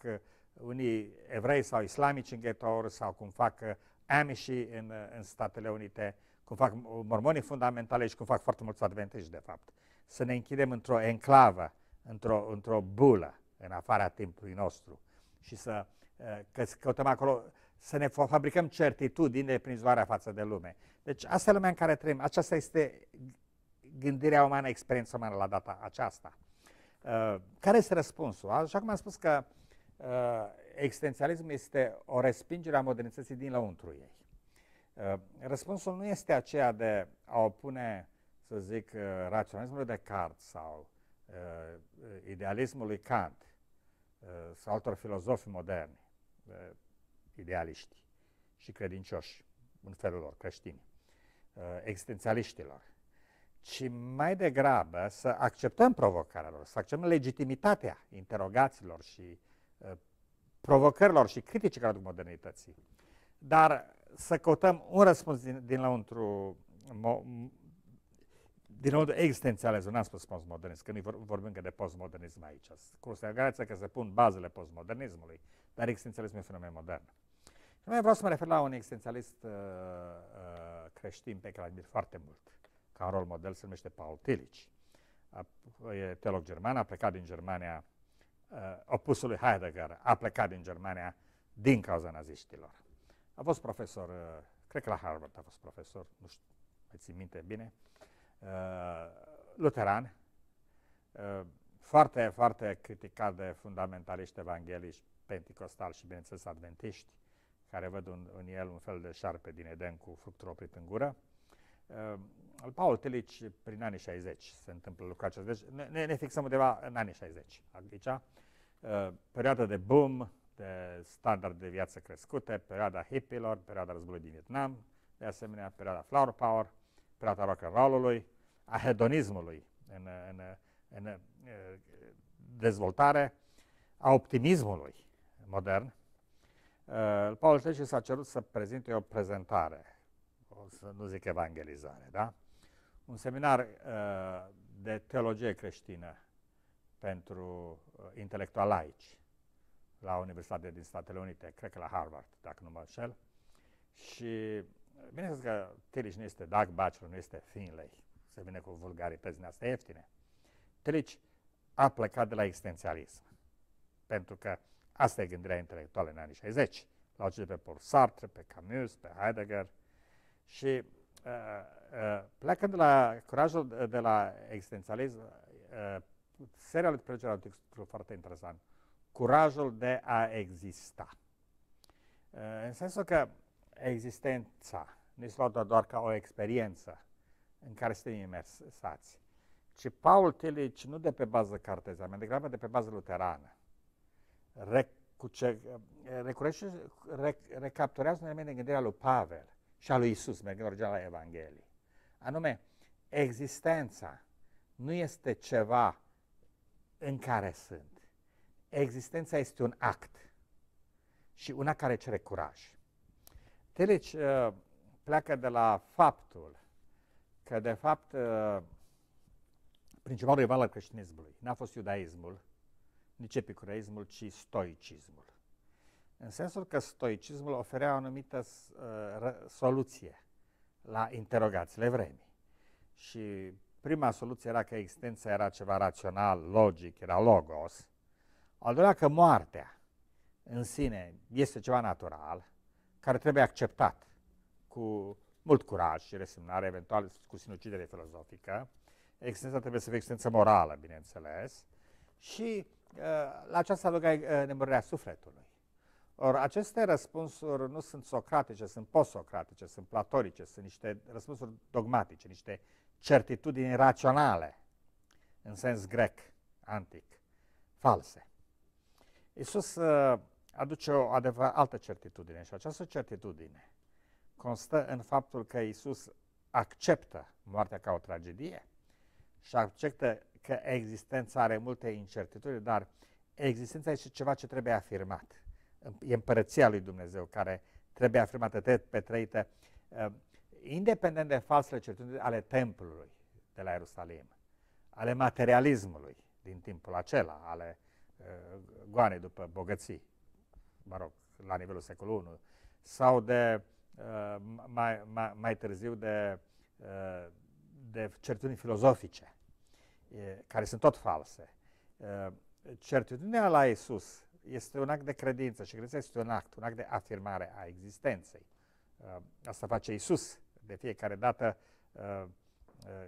unii evrei sau islamici în ghettouri, sau cum fac amishii în, în Statele Unite, cum fac mormonii fundamentale și cum fac foarte mulți adventiști, de fapt. Să ne închidem într-o enclavă, într-o, într bulă, în afara timpului nostru și să că căutăm acolo să ne fabricăm certitudine prinzvarea față de lume. Deci asta e lumea în care trăim. Aceasta este gândirea umană, experiența umană la data aceasta. Uh, care este răspunsul? Așa cum am spus că uh, existențialismul este o respingere a modernității din lăuntru ei. Uh, răspunsul nu este aceea de a opune, să zic, raționalismul raționalismului de Cart sau idealismului Kant sau altor filozofi moderni idealiști și credincioși în felul lor creștini, uh, existențialiștilor, ci mai degrabă să acceptăm provocarea lor, să acceptăm legitimitatea interogațiilor și uh, provocărilor și criticii care aduc modernității. Dar să căutăm un răspuns din, din lăuntru, mo, din lăuntru existențialism, n-am spus postmodernism, că nu vorbim că de postmodernism aici. Cu că se pun bazele postmodernismului, dar existențialismul e un fenomen modern. Nu mai vreau să mă refer la un existențialist uh, uh, creștin pe care admir foarte mult. Ca un rol model se numește Paul Tillich. A, e teolog german, a plecat din Germania, uh, opusul lui Heidegger, a plecat din Germania din cauza naziștilor. A fost profesor, uh, cred că la Harvard a fost profesor, nu știu, mai țin minte bine, uh, luteran, uh, foarte, foarte criticat de fundamentaliști evangheliști, penticostali și, bineînțeles, adventiști, care văd un, în el un fel de șarpe din Eden cu fructul oprit în gură. Uh, Paul Tilici prin anii 60 se întâmplă lucrul acesta. Deci ne, ne fixăm undeva în anii 60. Aici, uh, perioada de boom, de standard de viață crescute, perioada hippilor, perioada războiului din Vietnam, de asemenea perioada flower power, perioada rock and roll-ului, a hedonismului în, în, în, în uh, dezvoltare, a optimismului modern, Uh, Paul Teci s-a cerut să prezinte o prezentare, o să nu zic evangelizare, da? Un seminar uh, de teologie creștină pentru uh, intelectuali laici la Universitatea din Statele Unite, cred că la Harvard, dacă nu mă înșel. Și uh, bineînțeles că Tilich nu este Doug Bachelor, nu este Finlay, se vine cu vulgarități din astea ieftine. Tilich a plecat de la existențialism, pentru că Asta e gândirea intelectuală în anii 60. la ce pe Paul Sartre, pe Camus, pe Heidegger și uh, uh, plecând de la curajul de, de la existențialism, uh, seria lui Pregerea un titlu foarte interesant. Curajul de a exista. Uh, în sensul că existența nu este luată doar ca o experiență în care suntem imersați, ci Paul Tillich nu de pe bază carteziană, mai degrabă de pe bază luterană recapturează un element de gândire al lui Pavel și al lui Isus, mergând original la Evanghelie. Anume, existența nu este ceva în care sunt. Existența este un act și una care cere curaj. Telici uh, pleacă de la faptul că, de fapt, uh, principalul rival al creștinismului n-a fost iudaismul, nici epicureismul, ci stoicismul. În sensul că stoicismul oferea o anumită uh, soluție la interogațiile vremii. Și prima soluție era că existența era ceva rațional, logic, era logos. Al doilea că moartea în sine este ceva natural, care trebuie acceptat cu mult curaj și resemnare, eventual cu sinucidere filozofică. Existența trebuie să fie existență morală, bineînțeles. Și Eh, la această rugare eh, nemurirea sufletului. Or, aceste răspunsuri nu sunt socratice, sunt post-socratice, sunt platorice, sunt niște răspunsuri dogmatice, niște certitudini raționale, în sens grec, antic, false. Iisus uh, aduce o adevărat altă certitudine și această certitudine constă în faptul că Iisus acceptă moartea ca o tragedie și acceptă că existența are multe incertitudini, dar existența este ceva ce trebuie afirmat. E împărăția lui Dumnezeu care trebuie afirmată, trebuie petrăită, uh, independent de falsele certitudini ale templului de la Ierusalim, ale materialismului din timpul acela, ale uh, goanei după bogății, mă rog, la nivelul secolului 1, sau de uh, mai, mai, mai târziu de, de certitudini filozofice care sunt tot false. Certitudinea la Isus este un act de credință și credința este un act, un act de afirmare a existenței. Asta face Isus de fiecare dată,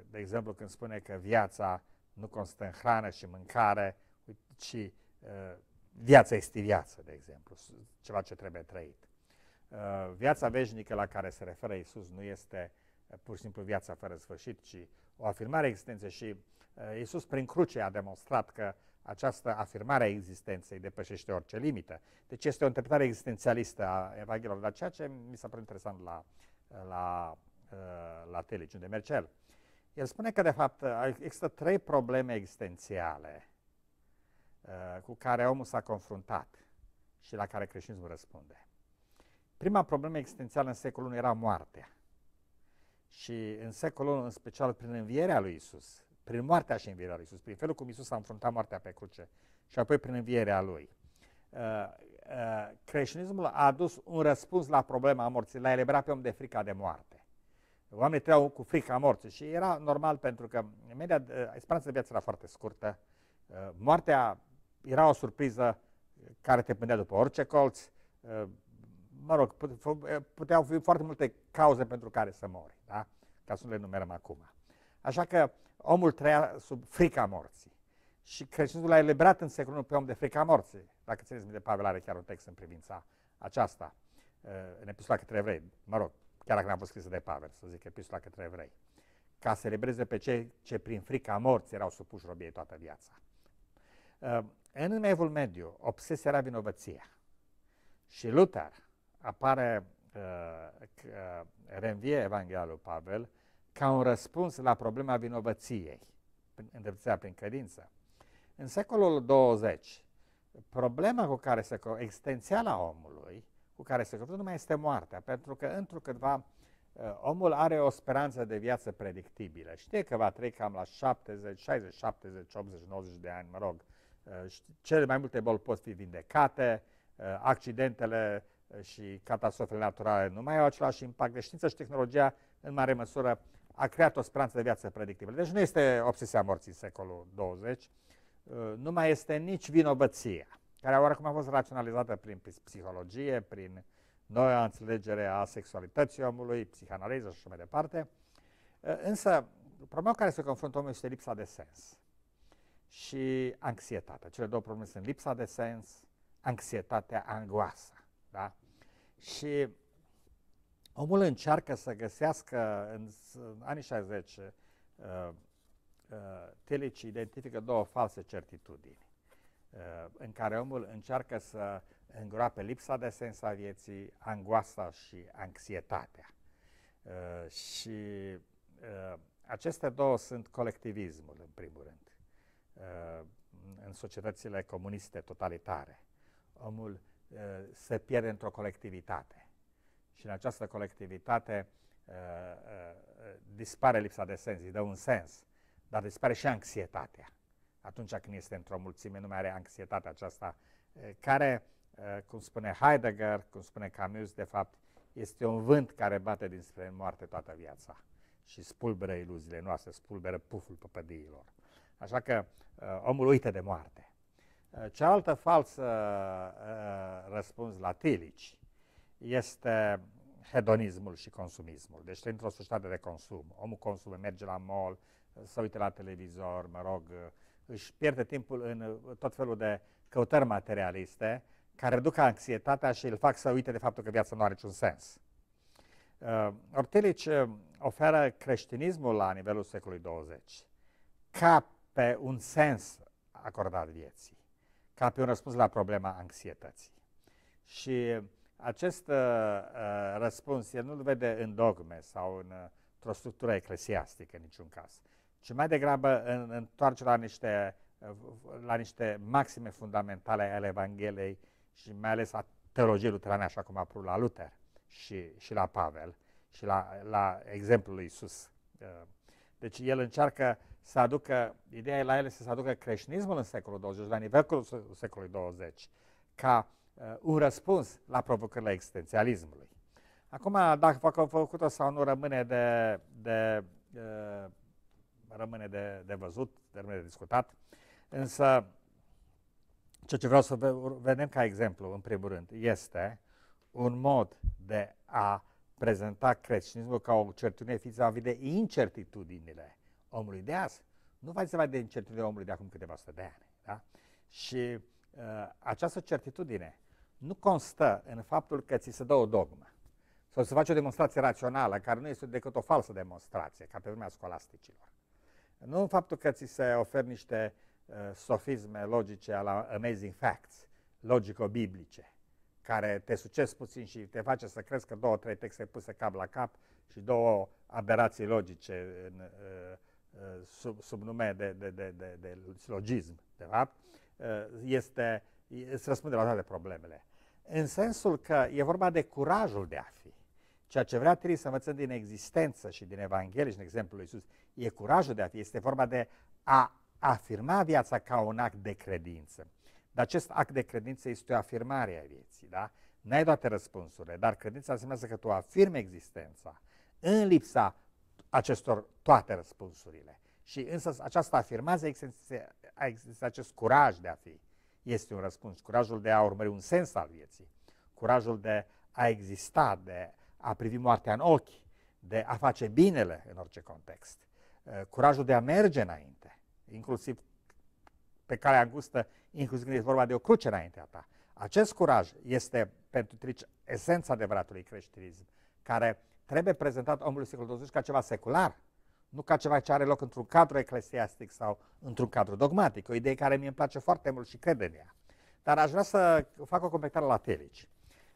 de exemplu, când spune că viața nu constă în hrană și mâncare, ci viața este viață, de exemplu, ceva ce trebuie trăit. Viața veșnică la care se referă Isus nu este pur și simplu viața fără sfârșit, ci o afirmare a existenței și Eh, Iisus prin cruce a demonstrat că această afirmare a existenței depășește orice limită. Deci este o interpretare existențialistă a Evanghelor. dar ceea ce mi s-a părut interesant la, la, eh, la Telici, unde merge el. El spune că, de fapt, există trei probleme existențiale eh, cu care omul s-a confruntat și la care creștinismul răspunde. Prima problemă existențială în secolul I era moartea. Și în secolul I, în special prin învierea lui Isus, prin moartea și învierea lui Isus, prin felul cum Isus a înfruntat moartea pe cruce și apoi prin învierea lui. Uh, uh, creștinismul a adus un răspuns la problema morții, l-a eliberat pe om de frica de moarte. Oamenii trăiau cu frica morții și era normal pentru că media, uh, speranța de viață era foarte scurtă, moartea era o surpriză care te pândea după orice colț, mă rog, puteau fi foarte multe cauze pentru care să mori, da? ca să nu le numerăm acum. Așa că omul trăia sub frica morții. Și creștinul l-a eliberat în secolul pe om de frica morții. Dacă țineți minte, Pavel are chiar un text în privința aceasta, eh, în epistola către evrei, mă rog, chiar dacă n-a fost scrisă de Pavel, să zic epistola către evrei, ca să elibereze pe cei ce prin frica morții erau supuși robiei toată viața. Eh, în evul mediu, obsesia era vinovăția. Și Luther apare, uh, uh, reînvie Evanghelia lui Pavel ca un răspuns la problema vinovăției, îndreptățirea prin credință. În secolul 20, problema cu care se existențiala omului, cu care se confruntă, mai este moartea, pentru că câtva uh, omul are o speranță de viață predictibilă. Știe că va trăi cam la 70, 60, 70, 80, 90 de ani, mă rog. Uh, cele mai multe boli pot fi vindecate, uh, accidentele și catastrofele naturale nu mai au același impact. Deci știința și tehnologia, în mare măsură, a creat o speranță de viață predictibilă. Deci nu este obsesia morții secolul 20, uh, nu mai este nici vinovăția, care oricum a fost raționalizată prin psihologie, prin noua înțelegere a sexualității omului, psihanaliză și așa mai departe. Uh, însă, problema care se confruntă omul este lipsa de sens și anxietatea. Cele două probleme sunt lipsa de sens, anxietatea, angoasa. Da? Și Omul încearcă să găsească în, în anii 60, uh, uh, Telici identifică două false certitudini, uh, în care omul încearcă să îngroape lipsa de sens a vieții, angoasa și anxietatea. Uh, și uh, aceste două sunt colectivismul, în primul rând, uh, în societățile comuniste totalitare. Omul uh, se pierde într-o colectivitate și în această colectivitate uh, uh, dispare lipsa de sens, îi dă un sens, dar dispare și anxietatea. Atunci când este într-o mulțime, nu mai are anxietatea aceasta, uh, care, uh, cum spune Heidegger, cum spune Camus, de fapt, este un vânt care bate dinspre moarte toată viața și spulberă iluziile noastre, spulberă puful păpădiilor. Așa că uh, omul uită de moarte. Uh, cealaltă falsă răspuns la Tilici, este hedonismul și consumismul. Deci într-o societate de consum. Omul consumă, merge la mall, se uită la televizor, mă rog, își pierde timpul în uh, tot felul de căutări materialiste care reduc anxietatea și îl fac să uite de faptul că viața nu are niciun sens. Uh, Ortelic uh, oferă creștinismul la nivelul secolului 20 ca pe un sens acordat vieții, ca pe un răspuns la problema anxietății. Și uh, acest uh, uh, răspuns el nu-l vede în dogme sau în, uh, într-o structură eclesiastică în niciun caz, ci mai degrabă în, întoarce la niște, uh, la niște maxime fundamentale ale Evangheliei și mai ales a teologiei luterane, așa cum a apărut la Luther și, și la Pavel și la, la exemplul lui Isus. Deci el încearcă să aducă, ideea e la ele să se aducă creștinismul în secolul 20, la nivelul secolului 20, ca Uh, un răspuns la provocările existențialismului. Acum, dacă a făcut-o sau nu rămâne de, de, de uh, rămâne de, de văzut, de rămâne de discutat, însă ceea ce vreau să vedem ca exemplu, în primul rând, este un mod de a prezenta creștinismul ca o certitudine vis-a-vis de incertitudinile omului de azi. Nu faceți mai de incertitudinile omului de acum câteva sute de ani. Da? Și uh, această certitudine nu constă în faptul că ți se dă o dogmă sau să faci o demonstrație rațională, care nu este decât o falsă demonstrație, ca pe vremea scolasticilor. Nu în faptul că ți se ofer niște uh, sofisme logice la amazing facts, logico-biblice, care te succes puțin și te face să crezi că două, trei texte puse cap la cap și două aberații logice în, uh, uh sub, sub nume de, de, de, de, de logism, de fapt, uh, este, îți răspunde la toate problemele în sensul că e vorba de curajul de a fi. Ceea ce vrea trebuie să învățăm din existență și din Evanghelie și din exemplul lui Iisus, e curajul de a fi. Este vorba de a afirma viața ca un act de credință. Dar acest act de credință este o afirmare a vieții, da? Nu ai toate răspunsurile, dar credința înseamnă că tu afirmi existența în lipsa acestor toate răspunsurile. Și însă această afirmație există, există acest curaj de a fi este un răspuns. Curajul de a urmări un sens al vieții, curajul de a exista, de a privi moartea în ochi, de a face binele în orice context, uh, curajul de a merge înainte, inclusiv pe calea îngustă, inclusiv când e vorba de o cruce înaintea ta. Acest curaj este pentru trici esența adevăratului creștinism, care trebuie prezentat omului secolul 20 ca ceva secular, nu ca ceva ce are loc într-un cadru eclesiastic sau într-un cadru dogmatic, o idee care mi îmi place foarte mult și cred în ea. Dar aș vrea să fac o comentare la Terici.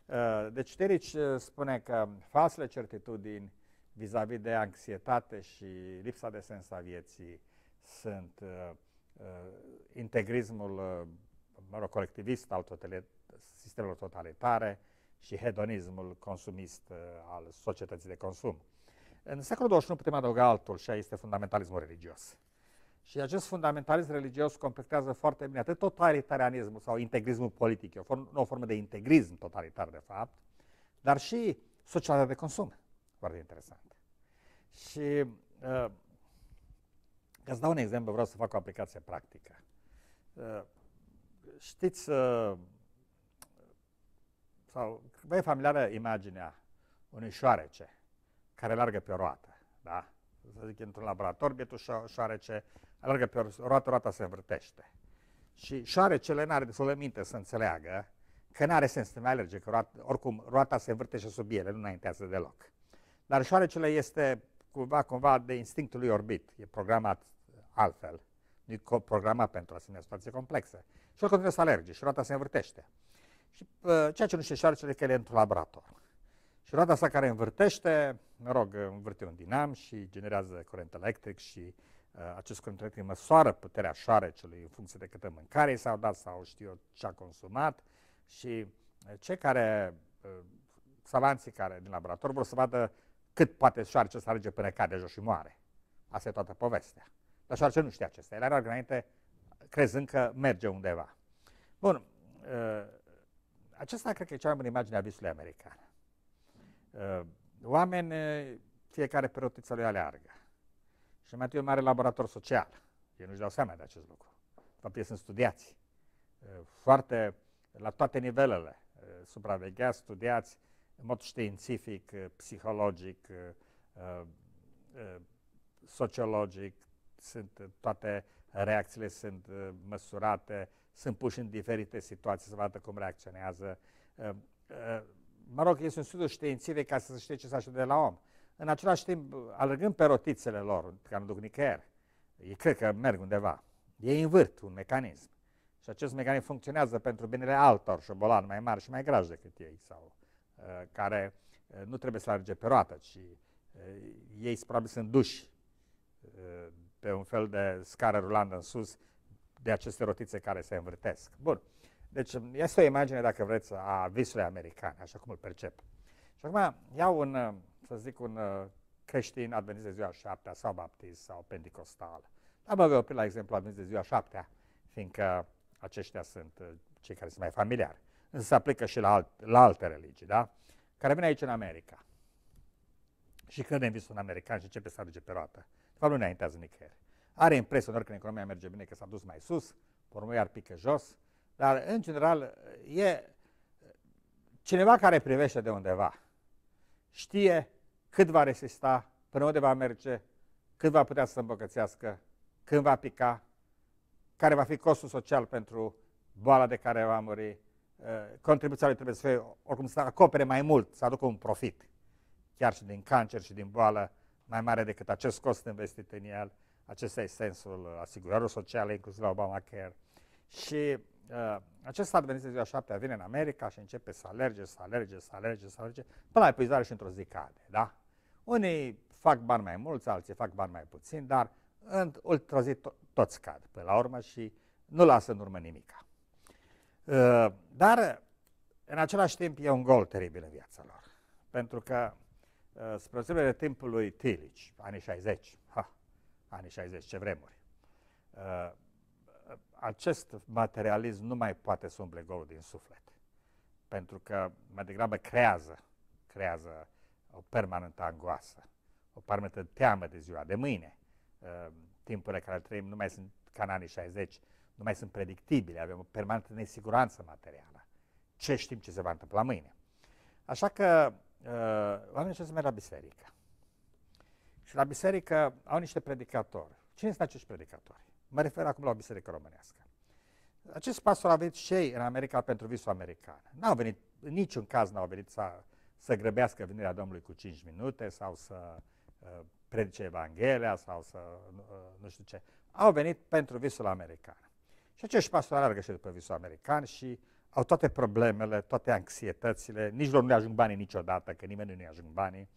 Uh, deci Terici uh, spune că falsele certitudini vis-a-vis -vis de anxietate și lipsa de sens a vieții sunt uh, integrismul mă rog, colectivist al totale, sistemelor totalitare și hedonismul consumist al societății de consum. În secolul nu putem adăuga altul și este fundamentalismul religios. Și acest fundamentalism religios completează foarte bine atât totalitarianismul sau integrismul politic, o, formă, o formă de integrism totalitar de fapt, dar și societatea de consum. Foarte interesant. Și uh, să dau un exemplu, vreau să fac o aplicație practică. Uh, știți, uh, sau vă e familiară imaginea unui șoarece care largă pe o roată, da? Să zic, într-un laborator, bietul șoarece alergă pe o roată, roata se învârtește. Și șoarecele n-are destul de minte să înțeleagă că n-are sens să mai alerge, că roata, oricum roata se învârtește sub ele, nu înaintează deloc. Dar șoarecele este cumva, cumva de instinctul lui orbit, e programat altfel, nu e programat pentru asemenea situații complexe. Și oricum continuă să alerge și roata se învârtește. Și uh, ceea ce nu știe șoarecele că el e într-un laborator. Și roata sa care învârtește mă rog, învârte un dinam și generează curent electric și uh, acest curent electric măsoară puterea șoarecelui în funcție de câtă mâncare i s-au dat sau știu eu ce a consumat și uh, cei care, uh, savanții care din laborator vor să vadă cât poate șoarece să arge până cade jos și moare. Asta e toată povestea. Dar șoarece nu știa acestea. El era înainte crezând că merge undeva. Bun, uh, acesta cred că e cea mai bună imagine a visului american. Uh, oameni, fiecare pe rotița lui aleargă. Și mai e un mare laborator social. Ei nu-și dau seama de acest lucru. De fapt, ei sunt studiați. Foarte, la toate nivelele, supravegheați, studiați, în mod științific, psihologic, sociologic, sunt toate reacțiile sunt măsurate, sunt puși în diferite situații să vadă cum reacționează mă rog, este un studiu științific ca să se știe ce se așteaptă de la om. În același timp, alergând pe rotițele lor, care nu duc nicăieri, ei cred că merg undeva, ei învârt un mecanism. Și acest mecanism funcționează pentru binele altor șobolani mai mari și mai grași decât ei, sau uh, care uh, nu trebuie să alerge pe roată, ci uh, ei probabil sunt duși uh, pe un fel de scară rulandă în sus de aceste rotițe care se învârtesc. Bun. Uh, deci um, este o imagine, dacă vreți, a visului american, așa cum îl percep. Și acum iau un, um, să zic, un uh, creștin advenit de ziua șaptea sau baptist sau pentecostal. Dar mă voi la exemplu advenit de ziua șaptea, fiindcă aceștia sunt uh, cei care sunt mai familiari. Însă se aplică și la, alt, la alte religii, da? Care vine aici în America și crede în visul în american și începe să aduce pe roată. De fapt, nu înaintează nicăieri. Are impresia oricând când economia merge bine că s-a dus mai sus, pe iar pică jos, dar, în general, e cineva care privește de undeva. Știe cât va rezista, până unde va merge, cât va putea să îmbogățească, când va pica, care va fi costul social pentru boala de care va muri, uh, contribuția lui trebuie să fie, oricum, să acopere mai mult, să aducă un profit, chiar și din cancer și din boală, mai mare decât acest cost investit în el. Acesta e sensul asigurării sociale, inclusiv la Obamacare. Și uh, acest stat venit ziua 7 vine în America și începe să alerge, să alerge, să alerge, să alerge, până la epuizare și într-o zi cade, da? Unii fac bani mai mulți, alții fac bani mai puțin, dar într-o zi to- toți cad pe la urmă și nu lasă în urmă nimica. Uh, dar în același timp e un gol teribil în viața lor, pentru că uh, spre de timpul lui Tilici, anii 60, ha, anii 60, ce vremuri, uh, acest materialism nu mai poate să umple golul din suflet. Pentru că mai degrabă creează, creează o permanentă angoasă, o permanentă teamă de ziua de mâine. Uh, timpurile care trăim nu mai sunt ca în anii 60, nu mai sunt predictibile, avem o permanentă nesiguranță materială. Ce știm ce se va întâmpla mâine? Așa că uh, oamenii ce să merg la biserică. Și la biserică au niște predicatori. Cine sunt acești predicatori? Mă refer acum la o biserică românească. Acest pastor a venit și în America pentru visul american. N-au venit, în niciun caz n-au venit să, să grăbească venirea Domnului cu 5 minute sau să uh, predice Evanghelia sau să uh, nu știu ce. Au venit pentru visul american. Și acești pastori alergă și după visul american și au toate problemele, toate anxietățile, nici lor nu ajung banii niciodată, că nimeni nu-i ajung banii.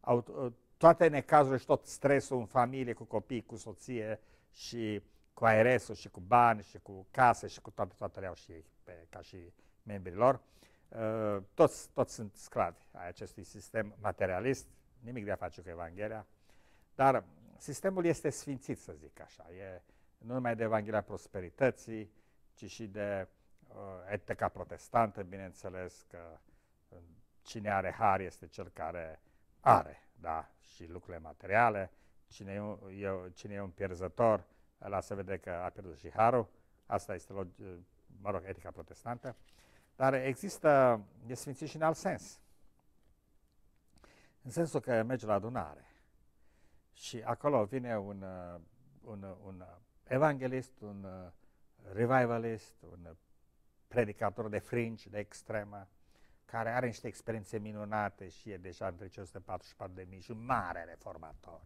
Au uh, toate necazurile și tot stresul în familie, cu copii, cu soție și cu ars și cu bani și cu case și cu toate, toate le au și ei pe, ca și membrii lor. Uh, toți, toți sunt sclavi a acestui sistem materialist, nimic de a face cu Evanghelia, dar sistemul este sfințit, să zic așa. E nu numai de Evanghelia prosperității, ci și de uh, etica protestantă, bineînțeles că uh, cine are har este cel care are, da, și lucrurile materiale, cine e, un, e, cine e un pierzător la se vede că a pierdut și harul, asta este, mă rog, etica protestantă, dar există, e sfințit și în alt sens. În sensul că merge la adunare și acolo vine un, uh, un, uh, un evanghelist, un uh, revivalist, un predicator de fringe, de extremă, care are niște experiențe minunate și e deja între 144.000 și un mare reformator.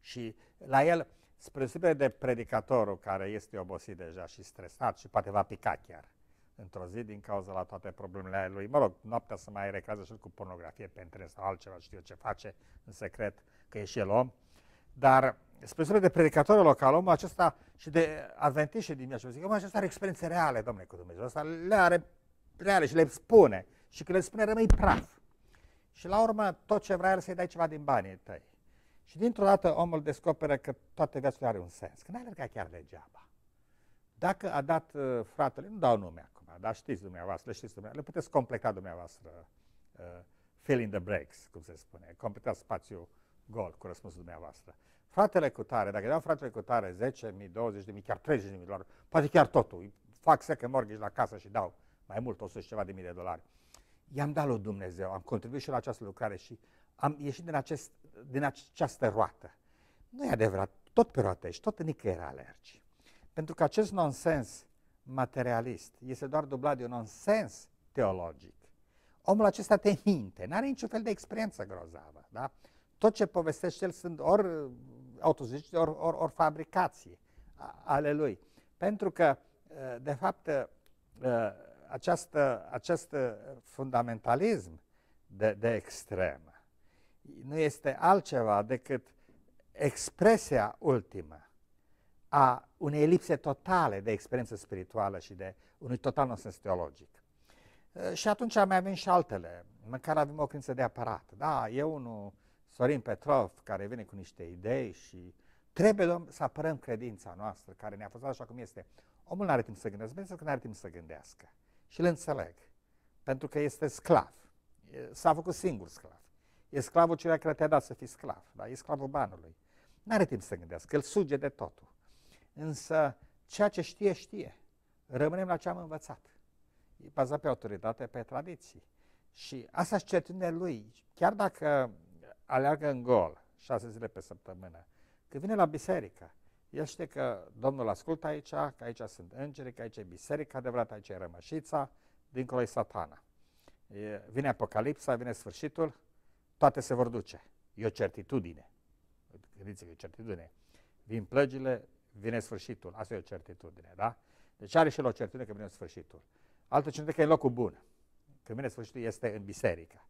Și la el, spre deosebire de predicatorul care este obosit deja și stresat și poate va pica chiar într-o zi din cauza la toate problemele ale lui. Mă rog, noaptea să mai recază și cu pornografie pe între sau altceva, știu ce face în secret, că e și el om. Dar spre de predicatorul local, omul acesta și de adventiști din Iași, zic, omul acesta are experiențe reale, domnule, cu Dumnezeu. Asta le are reale și le spune. Și când le spune, rămâi praf. Și la urmă, tot ce vrea el să-i dai ceva din banii tăi. Și dintr-o dată omul descoperă că toată viața are un sens, că n-a alergat chiar degeaba. Dacă a dat uh, fratele, nu dau nume acum, dar știți dumneavoastră, știți dumneavoastră, le puteți completa dumneavoastră uh, fill in the breaks, cum se spune, completați spațiul gol cu răspunsul dumneavoastră. Fratele cu tare, dacă dau fratele cu tare 10.000, 20.000, chiar 30.000 de dolari, poate chiar totul, fac să că la casă și dau mai mult, 100 și ceva de mii de dolari. I-am dat lui Dumnezeu, am contribuit și la această lucrare și am ieșit din acest din această roată. Nu e adevărat, tot pe roată ești, tot nicăieri alergi. Pentru că acest nonsens materialist este doar dublat de un nonsens teologic. Omul acesta te minte, nu are niciun fel de experiență grozavă. Da? Tot ce povestește el sunt ori autozici, ori, ori, ori fabricații ale lui. Pentru că, ă, de fapt, ă, ă, această, acest fundamentalism de, de extremă nu este altceva decât expresia ultimă a unei lipse totale de experiență spirituală și de unui total nonsens teologic. Uh, și atunci mai avem și altele, măcar avem o crință de aparat. Da, e unul, Sorin Petrov, care vine cu niște idei și trebuie domn, să apărăm credința noastră, care ne-a fost așa cum este. Omul nu are timp să gândească, pentru că nu are timp să gândească. Și îl înțeleg, pentru că este sclav. S-a făcut singur sclav. E sclavul ceea care te-a dat să fii sclav, da? e sclavul banului. Nu are timp să gândească, el suge de totul. Însă ceea ce știe, știe. Rămânem la ce am învățat. E bazat pe autoritate, pe tradiții. Și asta și certitudinea lui. Chiar dacă aleargă în gol șase zile pe săptămână, când vine la biserică, el știe că Domnul ascultă aici, că aici sunt îngeri, că aici e biserica adevărată, aici e rămășița, dincolo e satana. E, vine apocalipsa, vine sfârșitul, toate se vor duce. E o certitudine. Gândiți-vă că e o certitudine. Vin plăgile, vine sfârșitul. Asta e o certitudine, da? Deci are și el o certitudine că vine sfârșitul. Altă certitudine că e locul bun. Că vine sfârșitul este în biserică.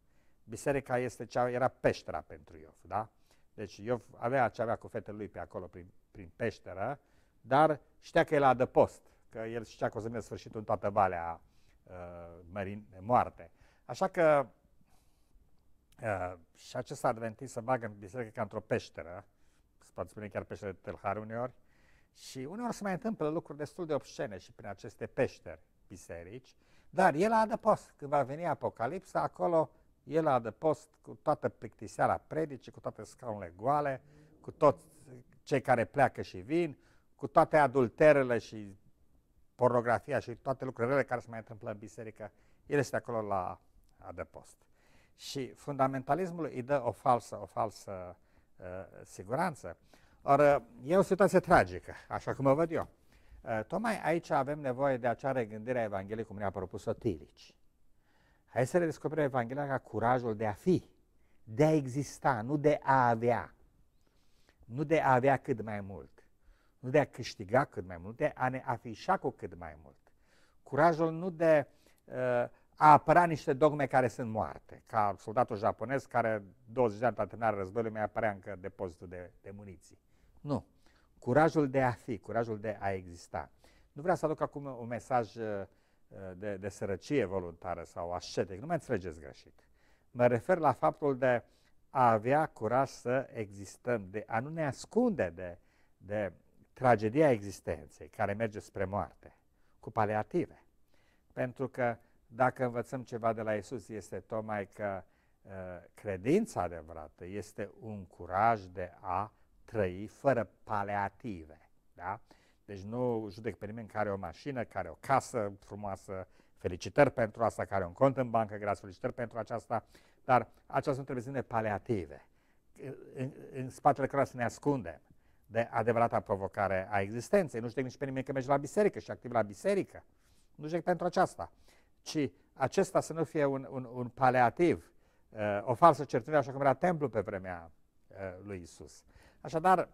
Biserica este cea, era peștera pentru Iov, da? Deci Iov avea ce avea cu fetele lui pe acolo prin, prin peșteră, dar știa că e la adăpost, că el știa că o să vină sfârșitul în toată valea uh, mărin, moarte. Așa că Uh, și acest adventist se bagă în biserică ca într-o peșteră, se poate spune chiar peșteră de tâlhar uneori, și uneori se mai întâmplă lucruri destul de obscene și prin aceste peșteri biserici, dar el a adăpost. Când va veni Apocalipsa, acolo el a adăpost cu toată plictiseala predicii, cu toate scaunele goale, cu toți cei care pleacă și vin, cu toate adulterele și pornografia și toate lucrurile care se mai întâmplă în biserică, el este acolo la adăpost și fundamentalismul îi dă o falsă, o falsă uh, siguranță. Or, e o situație tragică, așa cum o văd eu. Uh, tocmai aici avem nevoie de acea regândire a Evangheliei, cum ne-a propus-o Tilici. Hai să redescoperim Evanghelia ca curajul de a fi, de a exista, nu de a avea. Nu de a avea cât mai mult, nu de a câștiga cât mai mult, de a ne afișa cu cât mai mult. Curajul nu de uh, a apărat niște dogme care sunt moarte, ca soldatul japonez care 20 de ani la terminarea războiului mai apărea încă depozitul de, de muniții. Nu. Curajul de a fi, curajul de a exista. Nu vreau să aduc acum un mesaj uh, de, de sărăcie voluntară sau ascetic, nu mă înțelegeți greșit. Mă refer la faptul de a avea curaj să existăm, de a nu ne ascunde de, de tragedia existenței care merge spre moarte, cu paliative. Pentru că dacă învățăm ceva de la Isus, este tocmai că uh, credința adevărată este un curaj de a trăi fără paliative. Da? Deci nu judec pe nimeni care o mașină, care o casă frumoasă, felicitări pentru asta, care un cont în bancă, gras, felicitări pentru aceasta, dar aceasta sunt ne paliative, în, în spatele cărora să ne ascundem de adevărata provocare a existenței. Nu știu nici pe nimeni că mergi la biserică și activ la biserică. Nu știu pentru aceasta ci acesta să nu fie un, un, un paleativ, uh, o falsă certitudine, așa cum era templu pe vremea uh, lui Isus. Așadar,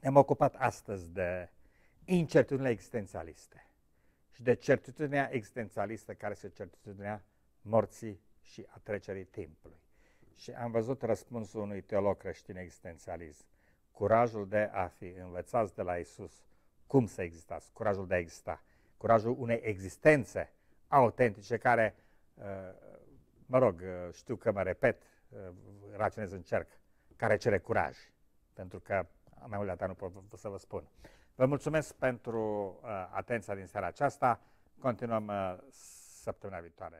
ne-am ocupat astăzi de incertitudinile existențialiste și de certitudinea existențialistă care este certitudinea morții și a trecerii timpului. Și am văzut răspunsul unui teolog creștin existențialist. Curajul de a fi învățați de la Isus cum să existați, curajul de a exista, curajul unei existențe autentice care, uh, mă rog, uh, știu că mă repet, uh, raționez în cerc, care cere curaj, pentru că mai mult de atât nu pot să vă spun. Vă mulțumesc pentru atenția din seara aceasta. Continuăm săptămâna viitoare.